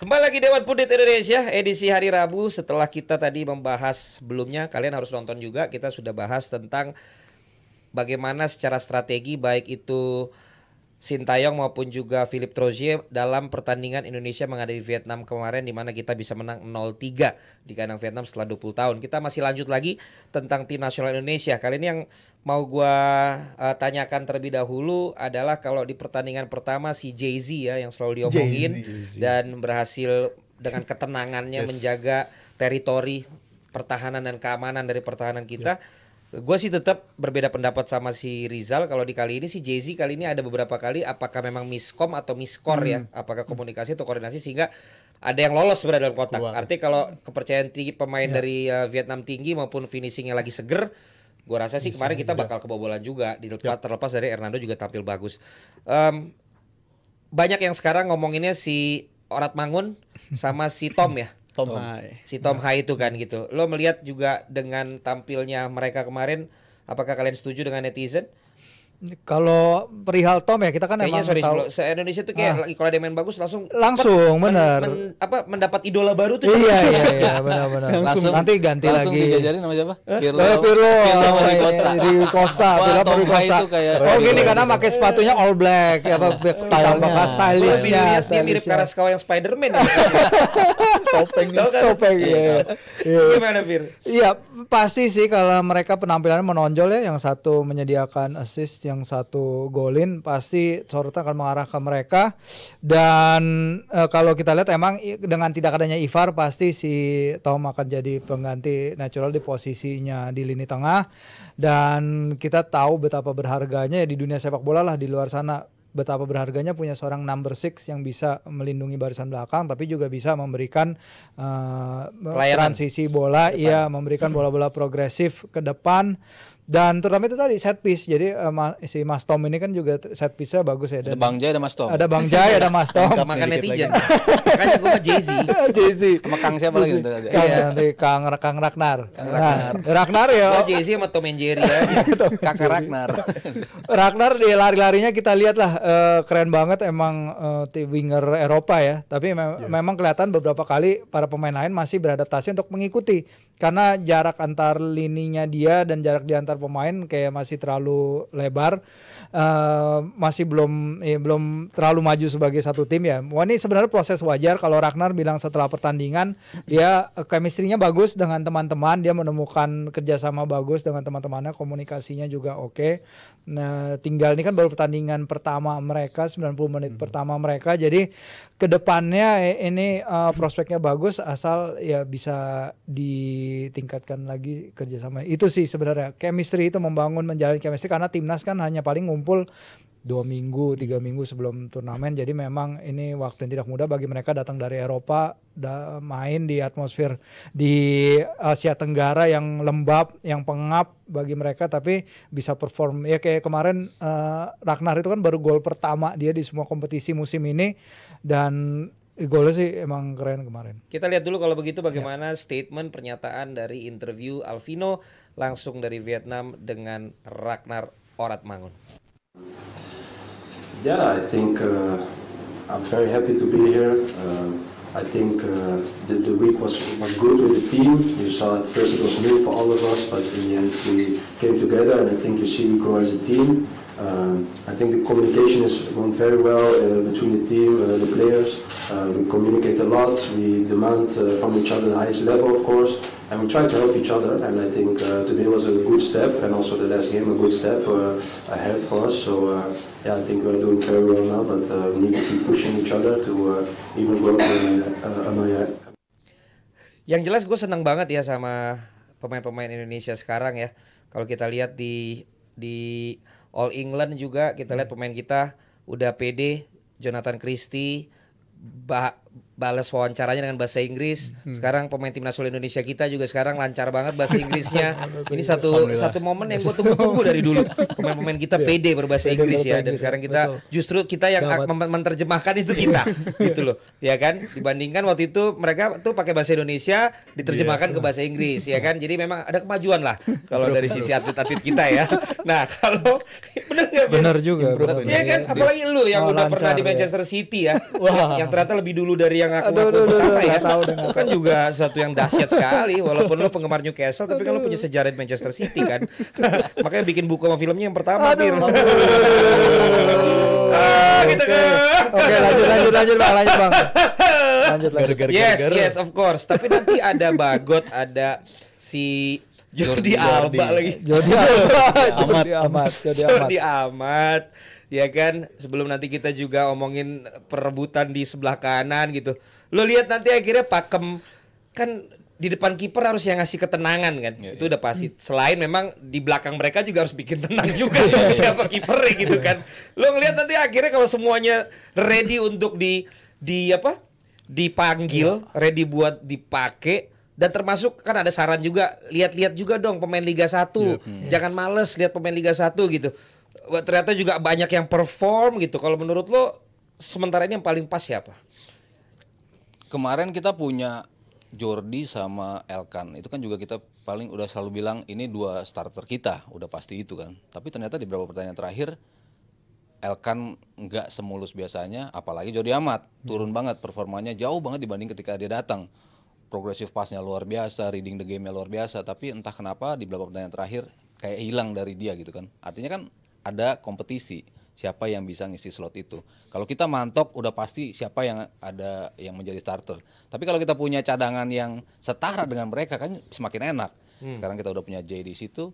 Kembali lagi Dewan Pundit Indonesia edisi hari Rabu setelah kita tadi membahas sebelumnya kalian harus nonton juga kita sudah bahas tentang bagaimana secara strategi baik itu Sintayong maupun juga Philip Trozier dalam pertandingan Indonesia menghadapi Vietnam kemarin di mana kita bisa menang 0-3 di kandang Vietnam setelah 20 tahun. Kita masih lanjut lagi tentang tim nasional Indonesia. Kali ini yang mau gua uh, tanyakan terlebih dahulu adalah kalau di pertandingan pertama si Jay-Z ya yang selalu diomongin dan berhasil dengan ketenangannya yes. menjaga teritori pertahanan dan keamanan dari pertahanan kita. Yeah Gue sih tetap berbeda pendapat sama si Rizal kalau di kali ini si Jay Z kali ini ada beberapa kali apakah memang miskom atau miskor ya? hmm. ya apakah komunikasi atau koordinasi sehingga ada yang lolos berada dalam kotak. Keluar. Artinya kalau kepercayaan tinggi pemain ya. dari uh, Vietnam tinggi maupun finishingnya lagi seger, gue rasa sih Bisa, kemarin kita bakal kebobolan juga di terlepas, iya. terlepas dari Hernando juga tampil bagus. Um, banyak yang sekarang ngomonginnya si Orat Mangun sama si Tom ya. Tom, Tom. Hai. Si Tom nah. Hai itu kan gitu. Lo melihat juga dengan tampilnya mereka kemarin, apakah kalian setuju dengan netizen? Kalau perihal Tom ya kita kan Kayaknya, emang sorry, tahu se Indonesia tuh kayak ah. kalau ada main bagus langsung langsung benar men, men, apa mendapat idola baru tuh iya iya, iya benar benar langsung, langsung nanti ganti langsung lagi langsung dijajarin sama siapa Pirlo eh, Pirlo Pirlo dari Costa dari iya, Costa Pirlo dari Costa oh gini karena pakai sepatunya all black ya apa style iya. stylishnya dia mirip Karaskawa yang Spiderman topeng kan? topeng ya. Gimana Fir? Iya pasti sih kalau mereka penampilannya menonjol ya, yang satu menyediakan assist, yang satu golin, pasti sorotan akan mengarah ke mereka. Dan e, kalau kita lihat emang dengan tidak adanya Ivar pasti si Tom akan jadi pengganti natural di posisinya di lini tengah. Dan kita tahu betapa berharganya ya di dunia sepak bola lah di luar sana betapa berharganya punya seorang number six yang bisa melindungi barisan belakang tapi juga bisa memberikan uh, Pelayanan. transisi bola, ya memberikan bola-bola progresif ke depan dan terutama itu tadi set piece. Jadi uh, ma si Mas Tom ini kan juga set piece-nya bagus ya. Dan ada Bang Jai ada Mas Tom. Ada Bang Jai ada Mas Tom. Gak makan netizen. kan gue sama Jay-Z. Jay-Z. Sama Kang siapa lagi nanti? Kang, iya. nanti Kang, Kang Ragnar. Kang Ragnar. Nah, Ragnar ya. Gue Jay-Z sama Tom and Jerry aja. Ragnar. Ragnar di lari-larinya kita lihat lah uh, keren banget emang uh, winger Eropa ya. Tapi me yeah. memang kelihatan beberapa kali para pemain lain masih beradaptasi untuk mengikuti karena jarak antar lininya dia dan jarak di antar pemain kayak masih terlalu lebar, uh, masih belum ya, belum terlalu maju sebagai satu tim ya. Wah ini sebenarnya proses wajar kalau Ragnar bilang setelah pertandingan dia kemistrinya eh, nya bagus dengan teman-teman, dia menemukan kerjasama bagus dengan teman-temannya, komunikasinya juga oke. Okay. Nah tinggal ini kan baru pertandingan pertama mereka 90 menit hmm. pertama mereka, jadi kedepannya ini uh, prospeknya bagus asal ya bisa ditingkatkan lagi kerjasama. Itu sih sebenarnya chemistry chemistry itu membangun menjalin chemistry karena timnas kan hanya paling ngumpul dua minggu tiga minggu sebelum turnamen jadi memang ini waktu yang tidak mudah bagi mereka datang dari Eropa da main di atmosfer di eh, Asia Tenggara yang lembab yang pengap bagi mereka tapi bisa perform ya kayak kemarin uh, Ragnar itu kan baru gol pertama dia di semua kompetisi musim ini dan Eh, golnya sih emang keren kemarin. Kita lihat dulu kalau begitu iya. bagaimana ya. statement pernyataan dari interview Alvino langsung dari Vietnam dengan Ragnar Oratmangun. Yeah, I think uh, I'm very happy to be here. Uh, I think uh, the, the week was was good with the team. You saw at first it was new for all of us, but in the end we came together, and I think you see we grow as a team. Um, I think the communication is going very well uh, between the team, uh, the players. Uh, we communicate a lot. We demand uh, from each other the highest level, of course, and we try to help each other. And I think uh, today was a good step, and also the last game a good step uh, ahead for us. So yeah, I think we're doing very well now, but we need to keep pushing each other to even grow another. Yang jelas gue senang banget ya sama pemain-pemain Indonesia sekarang ya. Kalau kita lihat di di All England juga kita lihat hmm. pemain kita udah PD Jonathan Christie bah balas wawancaranya dengan bahasa Inggris. Hmm. Sekarang pemain timnas Indonesia kita juga sekarang lancar banget bahasa Inggrisnya. Ini satu satu momen yang gue tunggu-tunggu dari dulu. Pemain-pemain kita iya. pede berbahasa Inggris ya dan sekarang kita justru kita yang menerjemahkan itu kita iya. gitu loh. Ya kan? Dibandingkan waktu itu mereka tuh pakai bahasa Indonesia diterjemahkan iya. ke bahasa Inggris ya kan. Jadi memang ada kemajuan lah kalau dari sisi atlet-atlet kita ya. Nah, kalau benar nggak Benar juga. Iya kan? Apalagi lu yang udah pernah di ya. Manchester City ya. Yang ternyata lebih dulu dari yang aku aduh, aduh, pertama aduh, ya. Tahu, dengan kan juga satu yang dahsyat sekali walaupun lo penggemar Newcastle tapi kan lo punya sejarah di Manchester City kan. Makanya bikin buku sama filmnya yang pertama aduh, Fir. Ah, gitu kan. Oke, lanjut lanjut lanjut Bang, lanjut Bang. Lanjut lanjut. Yes, yes, of course. Tapi nanti ada Bagot, ada si Jordi, Jordi Alba lagi. Jordi Alba. Jordi Amat. Jordi Amat. Jordi Amat. Ya kan, sebelum nanti kita juga omongin perebutan di sebelah kanan gitu. Lo lihat nanti akhirnya Pakem kan di depan kiper harus yang ngasih ketenangan kan. Ya, itu ya. udah pasti. Selain memang di belakang mereka juga harus bikin tenang juga iya, iya. siapa kiper gitu kan. Lo ngelihat nanti akhirnya kalau semuanya ready untuk di di apa? dipanggil, iya. ready buat dipakai dan termasuk kan ada saran juga lihat-lihat juga dong pemain Liga 1 iya. hmm. jangan males lihat pemain Liga 1 gitu ternyata juga banyak yang perform gitu kalau menurut lo sementara ini yang paling pas siapa kemarin kita punya Jordi sama Elkan itu kan juga kita paling udah selalu bilang ini dua starter kita udah pasti itu kan tapi ternyata di beberapa pertanyaan terakhir Elkan nggak semulus biasanya apalagi Jordi Amat turun banget performanya jauh banget dibanding ketika dia datang progressive passnya luar biasa, reading the game-nya luar biasa, tapi entah kenapa di beberapa pertandingan terakhir kayak hilang dari dia gitu kan. Artinya kan ada kompetisi siapa yang bisa ngisi slot itu. Kalau kita mantok udah pasti siapa yang ada yang menjadi starter. Tapi kalau kita punya cadangan yang setara dengan mereka kan semakin enak. Hmm. Sekarang kita udah punya JD di situ,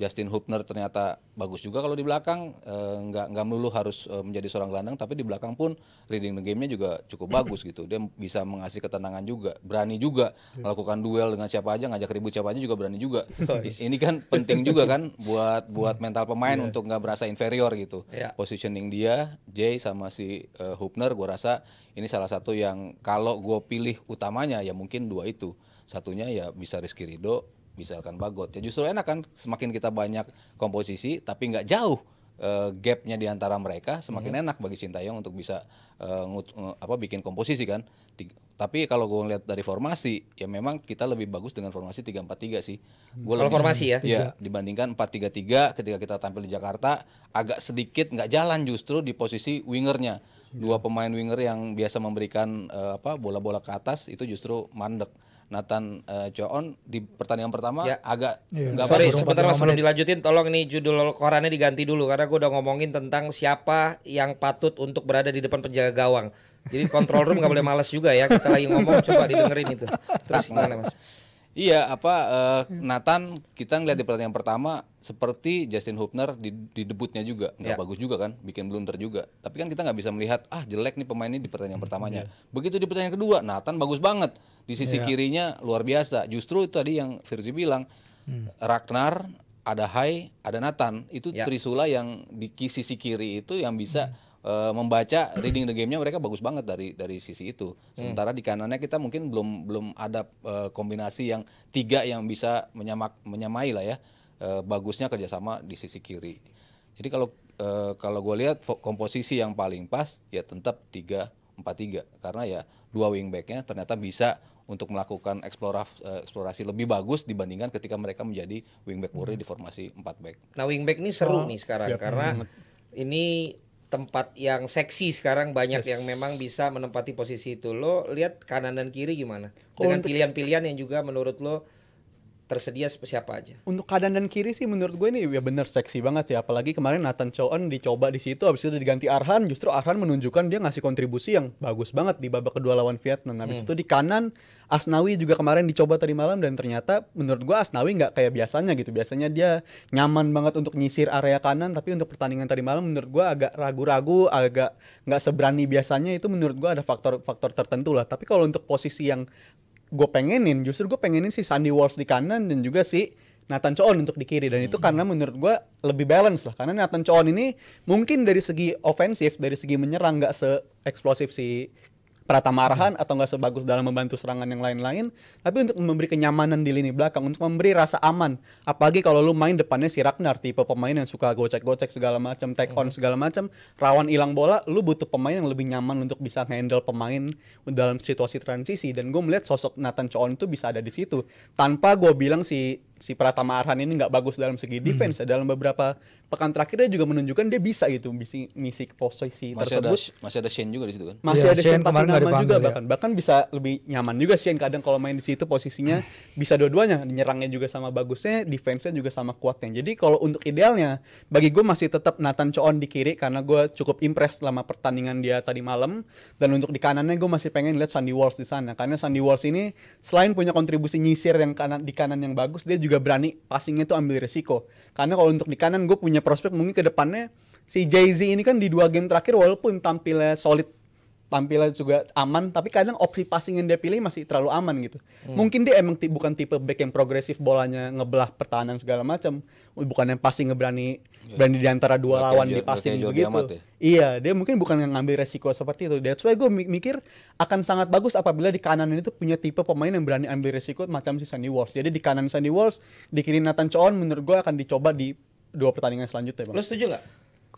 Justin Hubner ternyata bagus juga kalau di belakang eh, nggak nggak melulu harus eh, menjadi seorang gelandang tapi di belakang pun reading the game-nya juga cukup bagus gitu dia bisa mengasih ketenangan juga berani juga iya. melakukan duel dengan siapa aja ngajak ribut siapa aja juga berani juga oh, iya. ini kan penting juga kan buat buat mental pemain yeah. untuk nggak berasa inferior gitu yeah. positioning dia Jay sama si uh, Hubner gue rasa ini salah satu yang kalau gue pilih utamanya ya mungkin dua itu satunya ya bisa Rizky Rido misalkan Bagot. Ya justru enak kan semakin kita banyak komposisi tapi nggak jauh eh, gapnya di antara mereka semakin hmm. enak bagi cinta young untuk bisa uh, ngut, uh, apa bikin komposisi kan. Tiga, tapi kalau gue lihat dari formasi ya memang kita lebih bagus dengan formasi 3-4-3 sih. Hmm. Gua kalau formasi ya. Ya dibandingkan 4-3-3 ketika kita tampil di Jakarta agak sedikit nggak jalan justru di posisi wingernya. Iya. Dua pemain winger yang biasa memberikan uh, apa bola-bola ke atas itu justru mandek. Nathan uh, Joon di pertandingan pertama ya. agak ya. Gak sorry sebentar mas sebelum dilanjutin tolong ini judul korannya diganti dulu karena gue udah ngomongin tentang siapa yang patut untuk berada di depan penjaga gawang jadi kontrol room nggak boleh malas juga ya kita lagi ngomong coba didengerin itu terus gimana mas Iya apa uh, Nathan kita ngeliat di pertandingan pertama seperti Justin Hubner di, di debutnya juga nggak yeah. bagus juga kan bikin blunder juga tapi kan kita nggak bisa melihat ah jelek nih pemain ini di pertandingan hmm, pertamanya yeah. begitu di pertandingan kedua Nathan bagus banget di sisi yeah. kirinya luar biasa. Justru tadi yang Firzi bilang hmm. Ragnar, ada Hai, ada Nathan. Itu yeah. Trisula yang di sisi kiri itu yang bisa hmm. Uh, membaca reading the game-nya mereka bagus banget dari dari sisi itu. Hmm. Sementara hmm. di kanannya kita mungkin belum belum ada uh, kombinasi yang tiga yang bisa menyamak menyamai lah ya. Uh, bagusnya kerjasama di sisi kiri. Jadi kalau uh, kalau gue lihat komposisi yang paling pas ya tetap tiga empat tiga karena ya dua wingbacknya ternyata bisa untuk melakukan eh, eksplorasi, lebih bagus dibandingkan ketika mereka menjadi wingback hmm. di formasi 4 back. Nah, wingback ini seru oh, nih sekarang ya, karena hmm. ini tempat yang seksi sekarang banyak yes. yang memang bisa menempati posisi itu. Lo lihat kanan dan kiri gimana? Dengan pilihan-pilihan yang juga menurut lo tersedia siapa aja. Untuk kanan dan kiri sih menurut gue ini ya bener seksi banget ya. Apalagi kemarin Nathan Chowen dicoba di situ, habis itu diganti Arhan. Justru Arhan menunjukkan dia ngasih kontribusi yang bagus banget di babak kedua lawan Vietnam. Habis hmm. itu di kanan Asnawi juga kemarin dicoba tadi malam dan ternyata menurut gue Asnawi nggak kayak biasanya gitu. Biasanya dia nyaman banget untuk nyisir area kanan, tapi untuk pertandingan tadi malam menurut gue agak ragu-ragu, agak nggak seberani biasanya. Itu menurut gue ada faktor-faktor tertentu lah. Tapi kalau untuk posisi yang gue pengenin justru gue pengenin si Sandy Walsh di kanan dan juga si Nathan Coon untuk di kiri dan itu hmm. karena menurut gue lebih balance lah karena Nathan Coon ini mungkin dari segi ofensif dari segi menyerang nggak se eksplosif si Pratama Arhan atau nggak sebagus dalam membantu serangan yang lain-lain, tapi untuk memberi kenyamanan di lini belakang, untuk memberi rasa aman. Apalagi kalau lu main depannya si Ragnar, tipe pemain yang suka gocek-gocek segala macam, take on segala macam, rawan hilang bola, lu butuh pemain yang lebih nyaman untuk bisa handle pemain dalam situasi transisi. Dan gue melihat sosok Nathan Choon itu bisa ada di situ. Tanpa gue bilang si si Pratama Arhan ini nggak bagus dalam segi hmm. defense hmm. dalam beberapa pekan terakhir dia juga menunjukkan dia bisa gitu misi misi posisi masih tersebut ada, masih ada Shane juga di situ kan masih ya, ada Shane, Shane nama juga ya. bahkan bahkan bisa lebih nyaman juga Shane kadang kalau main di situ posisinya hmm. bisa dua-duanya nyerangnya juga sama bagusnya defense-nya juga sama kuatnya jadi kalau untuk idealnya bagi gue masih tetap Nathan Coon di kiri karena gue cukup impress selama pertandingan dia tadi malam dan untuk di kanannya gue masih pengen lihat Sandy Walsh di sana karena Sandy Walsh ini selain punya kontribusi nyisir yang kanan di kanan yang bagus dia juga juga berani passingnya tuh ambil resiko. Karena kalau untuk di kanan gue punya prospek mungkin ke depannya si Jay Z ini kan di dua game terakhir walaupun tampilnya solid tampilan juga aman tapi kadang opsi passing yang dia pilih masih terlalu aman gitu hmm. mungkin dia emang bukan tipe back yang progresif bolanya ngebelah pertahanan segala macam bukan yang passing ngeberani yeah. berani di antara dua gak lawan di passing begitu ya? iya dia mungkin bukan yang ngambil resiko seperti itu that's why gue mikir akan sangat bagus apabila di kanan ini tuh punya tipe pemain yang berani ambil resiko macam si Sandy Walsh jadi di kanan Sandy Walsh di kiri Nathan Choon menurut gue akan dicoba di dua pertandingan selanjutnya bang lo setuju nggak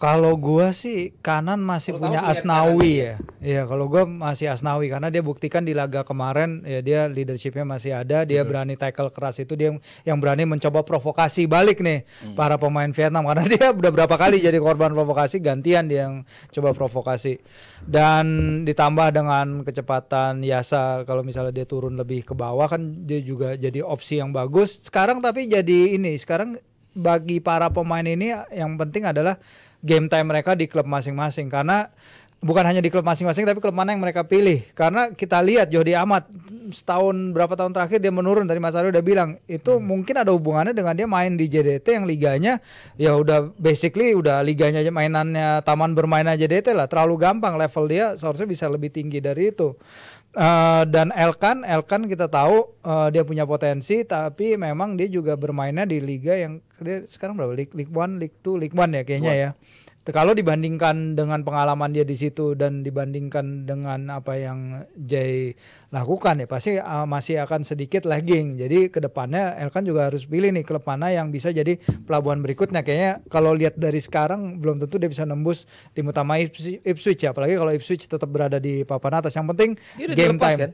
kalau gua sih kanan masih punya Asnawi ya. Iya, kalau gua masih Asnawi karena dia buktikan di laga kemarin ya dia leadershipnya masih ada, dia Betul. berani tackle keras itu dia yang, yang berani mencoba provokasi balik nih hmm. para pemain Vietnam karena dia udah berapa kali jadi korban provokasi gantian dia yang coba provokasi. Dan ditambah dengan kecepatan Yasa kalau misalnya dia turun lebih ke bawah kan dia juga jadi opsi yang bagus. Sekarang tapi jadi ini, sekarang bagi para pemain ini yang penting adalah game time mereka di klub masing-masing karena bukan hanya di klub masing-masing tapi klub mana yang mereka pilih karena kita lihat Jody Amat setahun berapa tahun terakhir dia menurun dari Mas Ari udah bilang itu hmm. mungkin ada hubungannya dengan dia main di JDT yang liganya ya udah basically udah liganya mainannya taman bermain aja JDT lah terlalu gampang level dia seharusnya bisa lebih tinggi dari itu Uh, dan Elkan, Elkan kita tahu uh, dia punya potensi, tapi memang dia juga bermainnya di liga yang dia sekarang berapa? League, League One, League Two, League One ya kayaknya One. ya kalau dibandingkan dengan pengalaman dia di situ dan dibandingkan dengan apa yang Jay lakukan ya pasti ah, masih akan sedikit lagging. Jadi kedepannya Elkan juga harus pilih nih klub mana yang bisa jadi pelabuhan berikutnya. Kayaknya kalau lihat dari sekarang belum tentu dia bisa nembus tim utama Ipswich ya. Apalagi kalau Ipswich tetap berada di papan atas. Yang penting dia game time. Kan?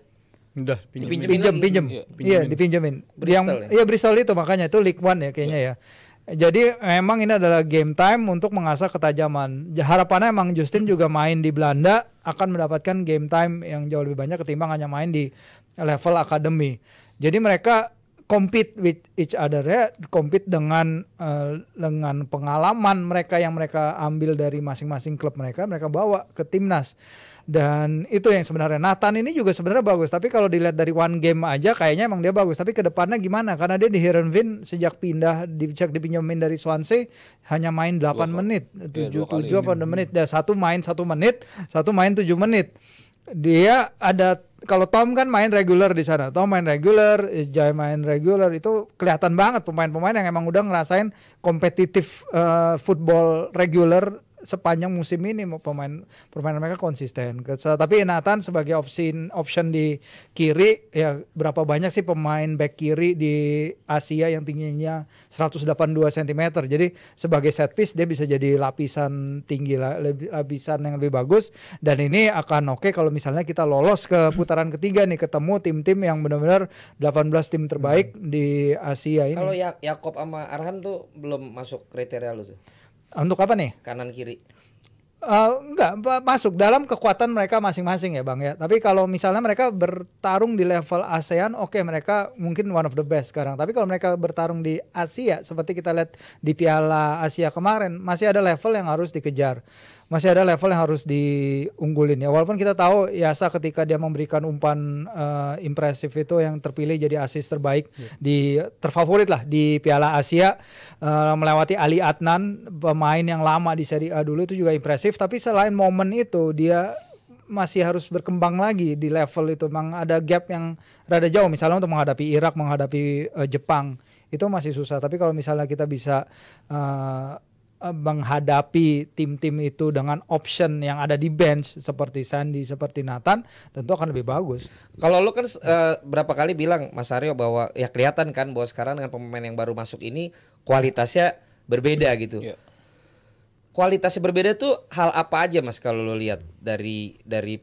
Udah pinjam pinjam pinjam. Iya, iya dipinjemin. Bristol yang ya? iya Bristol itu makanya itu League One ya kayaknya ya. ya jadi memang ini adalah game time untuk mengasah ketajaman. Harapannya emang Justin juga main di Belanda akan mendapatkan game time yang jauh lebih banyak ketimbang hanya main di level akademi. Jadi mereka compete with each other ya, compete dengan uh, dengan pengalaman mereka yang mereka ambil dari masing-masing klub mereka, mereka bawa ke timnas dan itu yang sebenarnya Nathan ini juga sebenarnya bagus tapi kalau dilihat dari one game aja kayaknya emang dia bagus tapi kedepannya gimana karena dia di Win sejak pindah sejak dipinjemin dari Swansea hanya main 8 menit 7 eh, 7 apa menit dan satu main satu menit satu main 7 menit dia ada kalau Tom kan main regular di sana, Tom main regular, Jai main regular itu kelihatan banget pemain-pemain yang emang udah ngerasain kompetitif uh, football regular sepanjang musim ini pemain permainan mereka konsisten. Tapi Nathan sebagai opsi option di kiri ya berapa banyak sih pemain back kiri di Asia yang tingginya 182 cm. Jadi sebagai set piece dia bisa jadi lapisan tinggi lapisan yang lebih bagus dan ini akan oke kalau misalnya kita lolos ke putaran ketiga nih ketemu tim-tim yang benar-benar 18 tim terbaik hmm. di Asia ini. Kalau Yakob ya-, sama Arhan tuh belum masuk kriteria lu tuh. Untuk apa nih? Kanan kiri. Uh, enggak masuk dalam kekuatan mereka masing-masing ya bang ya. Tapi kalau misalnya mereka bertarung di level ASEAN, oke okay, mereka mungkin one of the best sekarang. Tapi kalau mereka bertarung di Asia, seperti kita lihat di Piala Asia kemarin, masih ada level yang harus dikejar masih ada level yang harus diunggulin ya. Walaupun kita tahu Yasa ketika dia memberikan umpan uh, impresif itu yang terpilih jadi asis terbaik yeah. di terfavorit lah di Piala Asia uh, melewati Ali Adnan pemain yang lama di Serie A dulu itu juga impresif tapi selain momen itu dia masih harus berkembang lagi di level itu. Memang ada gap yang rada jauh misalnya untuk menghadapi Irak, menghadapi uh, Jepang itu masih susah. Tapi kalau misalnya kita bisa uh, Eh, menghadapi tim-tim itu dengan option yang ada di bench seperti Sandy seperti Nathan, tentu akan lebih bagus. Kalau lo kan uh, berapa kali bilang Mas Aryo bahwa ya kelihatan kan bahwa sekarang dengan pemain yang baru masuk ini kualitasnya berbeda gitu. Yeah. Kualitasnya berbeda tuh hal apa aja Mas kalau lo lihat dari dari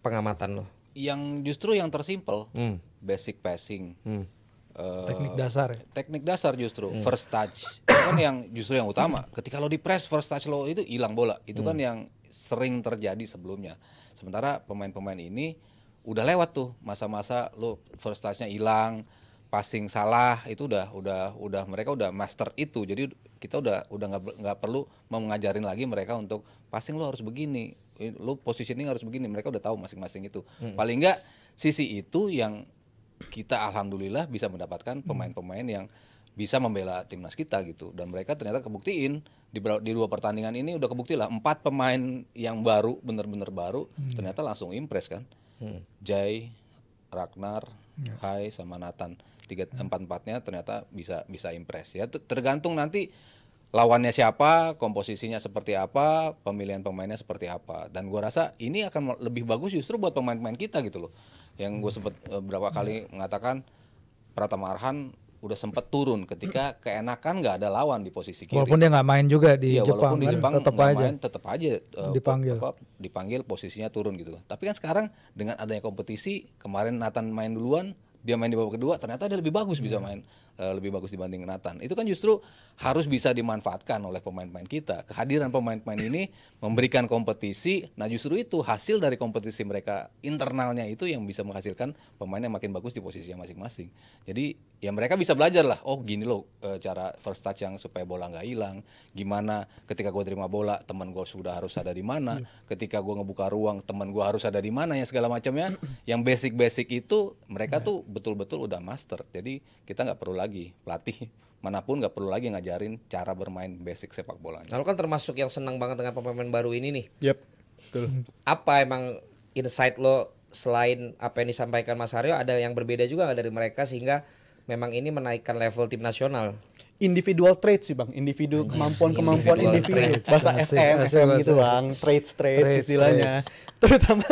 pengamatan lo? Yang justru yang tersimpel, hmm. basic passing. Hmm Eh, teknik dasar ya? teknik dasar justru hmm. first touch itu kan yang justru yang utama ketika lo di press first touch lo itu hilang bola itu kan hmm. kan yang sering terjadi sebelumnya sementara pemain-pemain ini udah lewat tuh masa-masa lo first touchnya hilang passing salah itu udah udah udah mereka udah master itu jadi kita udah udah nggak nggak perlu mengajarin lagi mereka untuk passing lo harus begini lo positioning harus begini mereka udah tahu masing-masing itu hmm. paling nggak sisi itu yang kita alhamdulillah bisa mendapatkan hmm. pemain-pemain yang bisa membela timnas kita gitu dan mereka ternyata kebuktiin di, di dua pertandingan ini udah kebukti empat pemain yang baru benar-benar baru hmm. ternyata langsung impres kan hmm. Jai Ragnar ya. Hai sama Nathan tiga empat empatnya ternyata bisa bisa impres ya tergantung nanti lawannya siapa komposisinya seperti apa pemilihan pemainnya seperti apa dan gua rasa ini akan lebih bagus justru buat pemain-pemain kita gitu loh yang gue sempat uh, eh, berapa kali mengatakan Pratama Arhan udah sempat turun ketika keenakan nggak ada lawan di posisi kiri. Walaupun dia nggak main juga di ya, Jepang, walaupun di kan? Jepang tetap aja. main tetap aja uh, dipanggil. Apa, dipanggil posisinya turun gitu. Tapi kan sekarang dengan adanya kompetisi, kemarin Nathan main duluan, dia main di babak kedua, ternyata dia lebih bagus hmm. bisa iya. main. Eh, lebih bagus dibanding Nathan. Itu kan justru harus bisa dimanfaatkan oleh pemain-pemain kita. Kehadiran pemain-pemain ini memberikan kompetisi. Nah, justru itu hasil dari kompetisi mereka internalnya itu yang bisa menghasilkan pemain yang makin bagus di posisi yang masing-masing. Jadi, ya mereka bisa belajar lah. Oh, gini loh eh, cara first touch yang supaya bola nggak hilang. Gimana ketika gue terima bola, teman gue sudah harus ada di mana. Iya. Ketika gue ngebuka ruang, teman gue harus ada di mana ya segala macamnya. Yang basic-basic itu mereka iya. tuh betul-betul udah master. Jadi, kita nggak perlu lagi lagi pelatih manapun nggak perlu lagi ngajarin cara bermain basic sepak bola. Kalau kan termasuk yang senang banget dengan pemain baru ini nih. Yep. Betul. Apa emang insight lo selain apa yang disampaikan Mas Aryo ada yang berbeda juga dari mereka sehingga memang ini menaikkan level tim nasional? Individual traits sih bang, individu iya, kemampuan-kemampuan individu. Bahasa FM, FM gitu bang, traits traits istilahnya. Terutama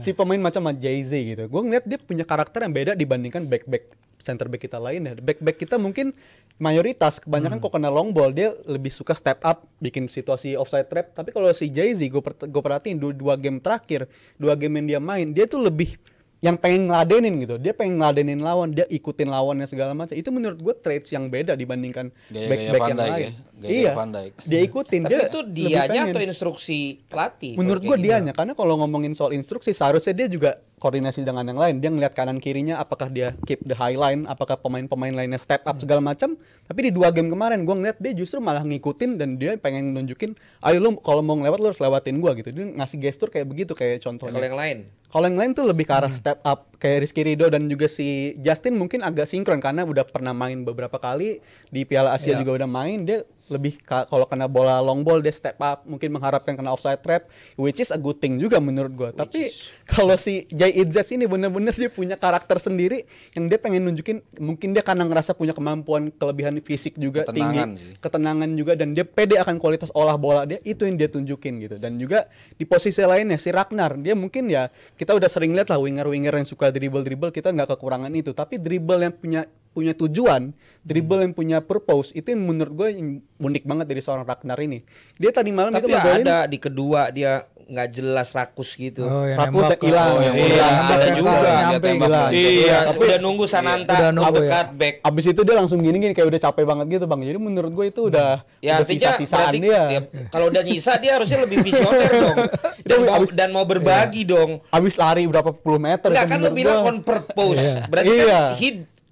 si pemain macam Jay Z gitu. Gue ngeliat dia punya karakter yang beda dibandingkan back back center back kita lain ya. Back back kita mungkin mayoritas kebanyakan hmm. kok kena long ball dia lebih suka step up bikin situasi offside trap. Tapi kalau si Jay Z gue per, perhatiin dua, dua game terakhir, dua game yang dia main, dia tuh lebih yang pengen ngeladenin gitu. Dia pengen ngeladenin lawan, dia ikutin lawannya segala macam. Itu menurut gue traits yang beda dibandingkan back-back yang lain. Ya. Gaya iya. Van Dijk. Dia ikutin. Tapi dia itu dianya atau instruksi pelatih? Menurut gue gitu. dianya, karena kalau ngomongin soal instruksi seharusnya dia juga koordinasi dengan yang lain. Dia ngeliat kanan kirinya apakah dia keep the high line, apakah pemain-pemain lainnya step up segala macam. Tapi di dua game kemarin gue ngeliat dia justru malah ngikutin dan dia pengen nunjukin, ayo lo kalau mau ngelewat lo harus lewatin gue gitu. Dia ngasih gestur kayak begitu kayak contohnya. Kalau yang lain? Kalau yang lain tuh lebih ke arah hmm. step up kayak Rizky Rido dan juga si Justin mungkin agak sinkron karena udah pernah main beberapa kali di Piala Asia yeah. juga udah main dia lebih kalau kena bola long ball dia step up mungkin mengharapkan kena offside trap which is a good thing juga menurut gue tapi kalau si Jay Idzas ini benar-benar dia punya karakter sendiri yang dia pengen nunjukin mungkin dia karena ngerasa punya kemampuan kelebihan fisik juga ketenangan tinggi sih. ketenangan juga dan dia pede akan kualitas olah bola dia itu yang dia tunjukin gitu dan juga di posisi lainnya si Ragnar dia mungkin ya kita udah sering lihat lah winger-winger yang suka dribble-dribble kita nggak kekurangan itu tapi dribble yang punya punya tujuan, dribble hmm. yang punya purpose itu yang menurut gue yang unik banget dari seorang Ragnar ini. Dia tadi malam Tapi itu ya ada di kedua dia nggak jelas rakus gitu. Oh, rakus tak hilang. Oh, iya, ada juga dia tembak. Iya, iya, iya. iya tapi udah nunggu Sananta iya, nunggu, ya. back. Abis itu dia langsung gini-gini kayak udah capek banget gitu, Bang. Jadi menurut gue itu udah ya, udah sisa-sisaan dia. Ya, Kalau udah nyisa dia harusnya lebih visioner dong. Dan mau, dan mau berbagi iya. dong. Abis lari berapa puluh meter. Gak kan lebih bilang on purpose. Berarti kan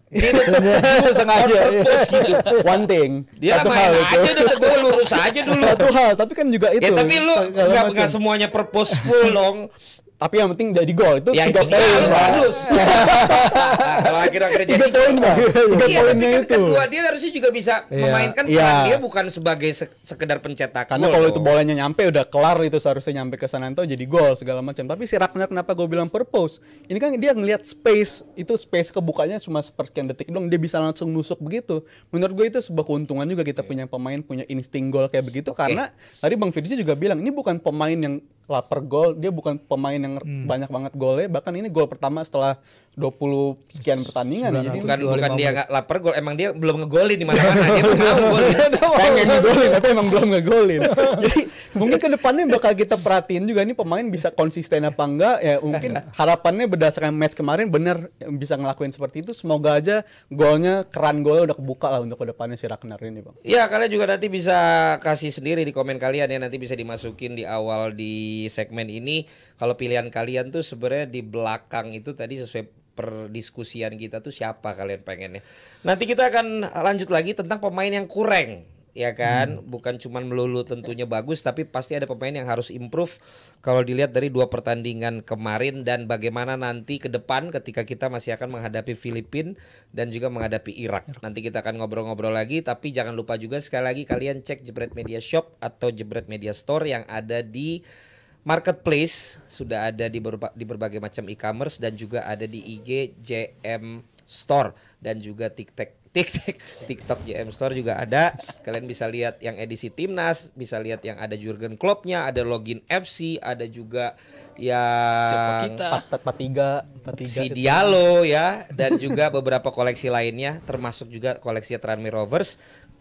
ini sengaja iya, iya. gitu. One thing. Dia satu main hal aja dulu, gue lurus aja dulu. Satu hal, tapi kan juga ya, itu. Ya tapi lu nggak semuanya purposeful dong tapi yang penting jadi gol itu ya, tiga poin bagus iya. kalau akhirnya kerja tiga poin bang iya kan itu. kedua dia harusnya juga bisa yeah. memainkan iya. peran yeah. dia bukan sebagai se sekedar pencetak karena kalau itu bolanya nyampe udah kelar itu seharusnya nyampe ke Sananto jadi gol segala macam tapi si Ragnar kenapa gue bilang purpose ini kan dia ngelihat space itu space kebukanya cuma sepersekian detik dong dia bisa langsung nusuk begitu menurut gue itu sebuah keuntungan juga kita iya. punya pemain punya insting gol kayak begitu karena tadi Bang Firzi juga bilang ini bukan pemain yang lapar gol. Dia bukan pemain yang hmm. banyak banget golnya. Bahkan ini gol pertama setelah 20 sekian pertandingan. Ya. Jadi bukan, bukan dia nggak lapar gol. Emang dia belum ngegolin di mana-mana. dia tuh mau golin. Pengen ngegolin tapi emang belum ngegolin. Jadi mungkin ke depannya bakal kita perhatiin juga nih pemain bisa konsisten apa enggak. Ya mungkin harapannya berdasarkan match kemarin bener bisa ngelakuin seperti itu. Semoga aja golnya keran golnya udah kebuka lah untuk kedepannya si Ragnar ini bang. Ya kalian juga nanti bisa kasih sendiri di komen kalian ya. Nanti bisa dimasukin di awal di segmen ini kalau pilihan kalian tuh sebenarnya di belakang itu tadi sesuai perdiskusian kita tuh siapa kalian pengennya. Nanti kita akan lanjut lagi tentang pemain yang kurang ya kan hmm. bukan cuman melulu tentunya bagus tapi pasti ada pemain yang harus improve kalau dilihat dari dua pertandingan kemarin dan bagaimana nanti ke depan ketika kita masih akan menghadapi Filipina dan juga menghadapi Irak. Nanti kita akan ngobrol-ngobrol lagi tapi jangan lupa juga sekali lagi kalian cek Jebret Media Shop atau Jebret Media Store yang ada di marketplace sudah ada di, berba di berbagai macam e-commerce dan juga ada di IG JM Store dan juga TikTok TikTok TikTok JM Store juga ada. Kalian bisa lihat yang edisi timnas, bisa lihat yang ada Jurgen Kloppnya, ada login FC, ada juga yang si Diallo ya, dan juga beberapa koleksi lainnya, termasuk juga koleksi Tranmere Rovers.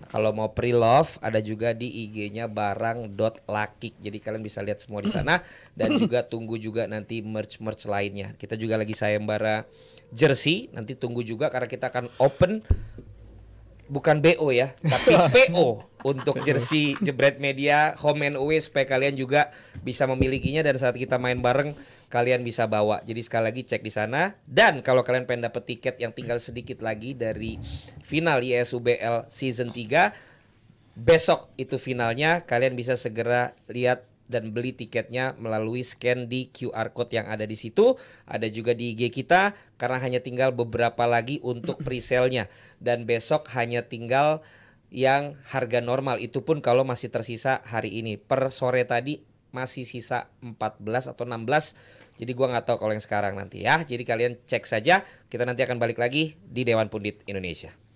Kalau mau pre-love ada juga di IG-nya barang barang.lakik. Jadi kalian bisa lihat semua di sana dan juga tunggu juga nanti merch-merch lainnya. Kita juga lagi sayembara jersey, nanti tunggu juga karena kita akan open bukan BO ya, tapi PO untuk jersey Jebret Media home and away supaya kalian juga bisa memilikinya dan saat kita main bareng kalian bisa bawa. Jadi sekali lagi cek di sana. Dan kalau kalian pengen dapat tiket yang tinggal sedikit lagi dari final ISUBL season 3, besok itu finalnya. Kalian bisa segera lihat dan beli tiketnya melalui scan di QR code yang ada di situ. Ada juga di IG kita karena hanya tinggal beberapa lagi untuk pre-sale-nya dan besok hanya tinggal yang harga normal itu pun kalau masih tersisa hari ini. Per sore tadi masih sisa 14 atau 16. Jadi gua nggak tahu kalau yang sekarang nanti ya. Jadi kalian cek saja. Kita nanti akan balik lagi di Dewan Pundit Indonesia.